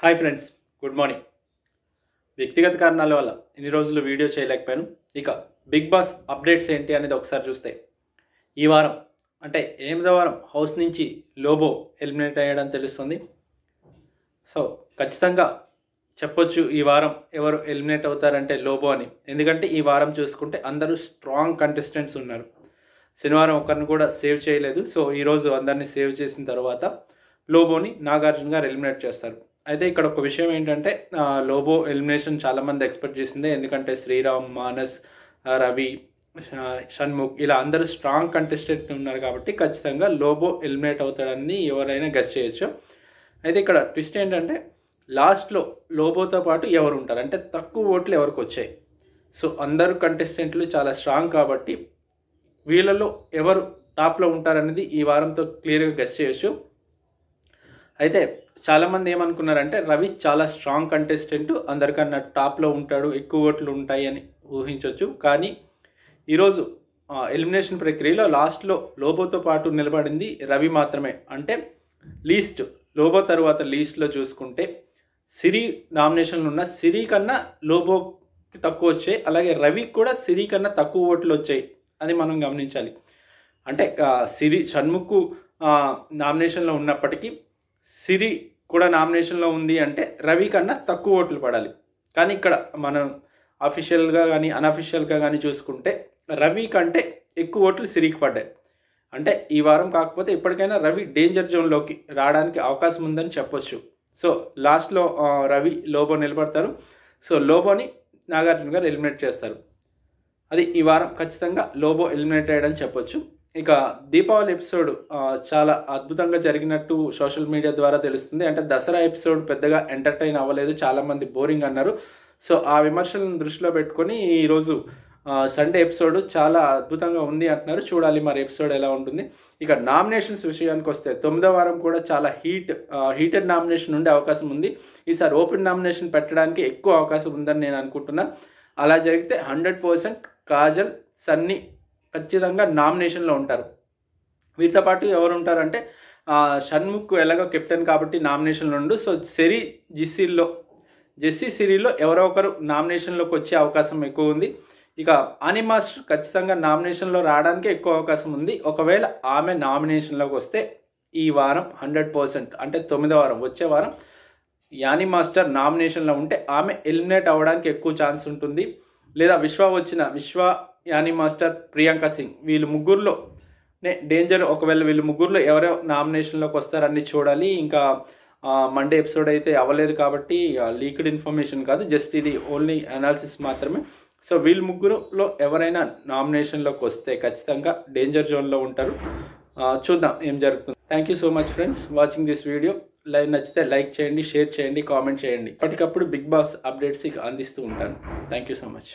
hi friends good morning వ్యక్తిగత కారణాల వల్ల ఇన్ని రోజులు వీడియో చేయలేకపోయాను ఇక బిగ్ బాస్ అప్డేట్స్ ఏంటి అనేది ఒకసారి చూస్తే ఈ వారం అంటే ఎనిమిదో వారం హౌస్ నుంచి లోబో ఎలిమినేట్ అయ్యాడని తెలుస్తుంది సో ఖచ్చితంగా చెప్పొచ్చు ఈ వారం ఎవరు ఎలిమినేట్ అవుతారంటే లోబో అని ఎందుకంటే ఈ వారం చూసుకుంటే అందరూ స్ట్రాంగ్ కంటెస్టెంట్స్ ఉన్నారు శనివారం ఒకరిని కూడా సేవ్ చేయలేదు సో ఈరోజు అందరినీ సేవ్ చేసిన తర్వాత లోబోని నాగార్జున గారు ఎలిమినేట్ చేస్తారు అయితే ఇక్కడ ఒక విషయం ఏంటంటే లోబో ఎలిమినేషన్ చాలామంది ఎక్స్పెక్ట్ చేసింది ఎందుకంటే శ్రీరామ్ మానస్ రవి షణ్ముఖ్ ఇలా అందరూ స్ట్రాంగ్ కంటెస్టెంట్ ఉన్నారు కాబట్టి ఖచ్చితంగా లోబో ఎలిమినేట్ అవుతాడని ఎవరైనా గెస్ట్ చేయొచ్చు అయితే ఇక్కడ ట్విస్ట్ ఏంటంటే లాస్ట్లో లోబోతో పాటు ఎవరు ఉంటారు అంటే తక్కువ ఓట్లు ఎవరికి వచ్చాయి సో అందరు కంటెస్టెంట్లు చాలా స్ట్రాంగ్ కాబట్టి వీళ్ళలో ఎవరు టాప్లో ఉంటారనేది ఈ వారంతో క్లియర్గా గెస్ట్ చేయొచ్చు అయితే చాలామంది ఏమనుకున్నారంటే రవి చాలా స్ట్రాంగ్ కంటెస్టెంట్ అందరికన్నా టాప్లో ఉంటాడు ఎక్కువ ఓట్లు ఉంటాయి అని ఊహించవచ్చు కానీ ఈరోజు ఎలిమినేషన్ ప్రక్రియలో లాస్ట్లో లోబోతో పాటు నిలబడింది రవి మాత్రమే అంటే లీస్ట్ లోబో తర్వాత లీస్ట్లో చూసుకుంటే సిరి నామినేషన్లు ఉన్న సిరి కన్నా లోబోకి తక్కువ వచ్చాయి అలాగే రవి కూడా సిరి కన్నా తక్కువ ఓట్లు వచ్చాయి అని మనం గమనించాలి అంటే సిరి షణ్ముఖు నామినేషన్లో ఉన్నప్పటికీ సిరి కూడా నామినేషన్లో ఉంది అంటే రవి కన్నా తక్కువ ఓట్లు పడాలి కానీ ఇక్కడ మనం అఫీషియల్గా కానీ అన్అఫీషియల్గా కానీ చూసుకుంటే రవి కంటే ఎక్కువ ఓట్లు సిరికి పడ్డాయి అంటే ఈ వారం కాకపోతే ఇప్పటికైనా రవి డేంజర్ జోన్లోకి రావడానికి అవకాశం ఉందని చెప్పొచ్చు సో లాస్ట్లో రవి లోబో నిలబడతారు సో లోబోని నాగార్జున గారు ఎలిమినేట్ చేస్తారు అది ఈ వారం ఖచ్చితంగా లోబో ఎలిమినేట్ అయ్యాడని చెప్పొచ్చు ఇక దీపావళి ఎపిసోడ్ చాలా అద్భుతంగా జరిగినట్టు సోషల్ మీడియా ద్వారా తెలుస్తుంది అంటే దసరా ఎపిసోడ్ పెద్దగా ఎంటర్టైన్ అవ్వలేదు చాలామంది బోరింగ్ అన్నారు సో ఆ విమర్శలను దృష్టిలో పెట్టుకొని ఈరోజు సండే ఎపిసోడ్ చాలా అద్భుతంగా ఉంది అంటున్నారు చూడాలి మరి ఎపిసోడ్ ఎలా ఉంటుంది ఇక నామినేషన్స్ విషయానికి వస్తే తొమ్మిదో వారం కూడా చాలా హీట్ హీటెడ్ నామినేషన్ ఉండే అవకాశం ఉంది ఈసారి ఓపెన్ నామినేషన్ పెట్టడానికి ఎక్కువ అవకాశం ఉందని నేను అనుకుంటున్నా అలా జరిగితే హండ్రెడ్ పర్సెంట్ కాజల్ సన్నీ ఖచ్చితంగా నామినేషన్లో ఉంటారు వీరితో పాటు ఎవరు ఉంటారంటే షణ్ముఖ్ ఎలాగో కెప్టెన్ కాబట్టి నామినేషన్లో ఉండు సో సెరీ జిస్సీల్లో జెస్సీ సిరీలో ఎవరో ఒకరు నామినేషన్లోకి వచ్చే అవకాశం ఎక్కువ ఉంది ఇక అని మాస్టర్ ఖచ్చితంగా నామినేషన్లో రావడానికి ఎక్కువ అవకాశం ఉంది ఒకవేళ ఆమె నామినేషన్లోకి వస్తే ఈ వారం హండ్రెడ్ పర్సెంట్ అంటే తొమ్మిదో వారం వచ్చే వారం యాని మాస్టర్ నామినేషన్లో ఉంటే ఆమె ఎలిమినేట్ అవ్వడానికి ఎక్కువ ఛాన్స్ ఉంటుంది లేదా విశ్వ వచ్చిన విశ్వ యానీ మాస్టర్ ప్రియాంక సింగ్ వీళ్ళు ముగ్గురులో డేంజర్ ఒకవేళ వీళ్ళు ముగ్గురులో ఎవరో నామినేషన్లోకి వస్తారని చూడాలి ఇంకా మండే ఎపిసోడ్ అయితే అవ్వలేదు కాబట్టి లీక్డ్ ఇన్ఫర్మేషన్ కాదు జస్ట్ ఇది ఓన్లీ అనాలిసిస్ మాత్రమే సో వీళ్ళు ముగ్గురులో ఎవరైనా నామినేషన్లోకి వస్తే ఖచ్చితంగా డేంజర్ జోన్లో ఉంటారు చూద్దాం ఏం జరుగుతుంది thank you so much friends watching this video like నచ్చితే లైక్ చేయండి షేర్ చేయండి కామెంట్ చేయండి ఇప్పటికప్పుడు బిగ్ బాస్ అప్డేట్స్ అందిస్తూ ఉంటాను థ్యాంక్ యూ సో మచ్